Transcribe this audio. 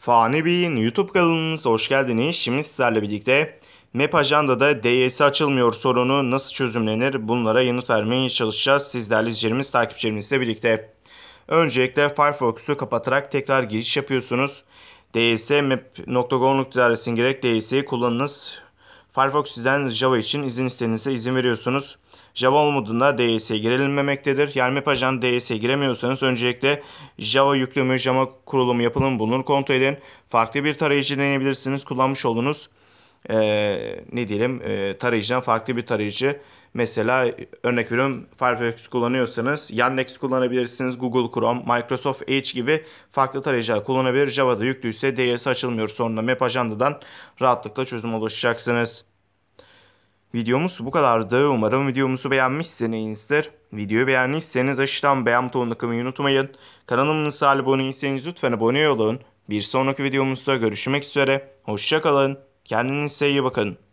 Fani Bey'in YouTube kanalınıza hoş geldiniz. Şimdi sizlerle birlikte Map Ajanda'da DYS açılmıyor sorunu nasıl çözümlenir bunlara yanıt vermeye çalışacağız. Sizlerle izleyicilerimiz, takipçilerimizle birlikte. Öncelikle Firefox'u kapatarak tekrar giriş yapıyorsunuz. DYS map.go.tr adresini gerek DYS'yi kullanınız. Firefox sizden Java için izin istediğinizde izin veriyorsunuz. Java olmadığında DS'ye girilmemektedir. Yermap ajan DS'ye giremiyorsanız öncelikle Java yüklümü, Java kurulumu yapılımı bulunur kontrol edin. Farklı bir tarayıcı deneyebilirsiniz. Kullanmış olduğunuz ee, ne diyelim e, tarayıcıdan farklı bir tarayıcı Mesela örnek veriyorum Firefox kullanıyorsanız Yandex kullanabilirsiniz. Google Chrome, Microsoft Edge gibi farklı tarayıcılar kullanabilir. Java'da yüklüyse DS açılmıyor. Sonra Map Ajanda'dan rahatlıkla çözüm ulaşacaksınız. Videomuz bu kadardı. Umarım videomuzu beğenmişsinizdir. Videoyu beğendiyseniz aşağıdan beğen butonuna kılmayı unutmayın. Kanalımıza abone değilseniz lütfen abone olun. Bir sonraki videomuzda görüşmek üzere. Hoşçakalın. Kendinize iyi bakın.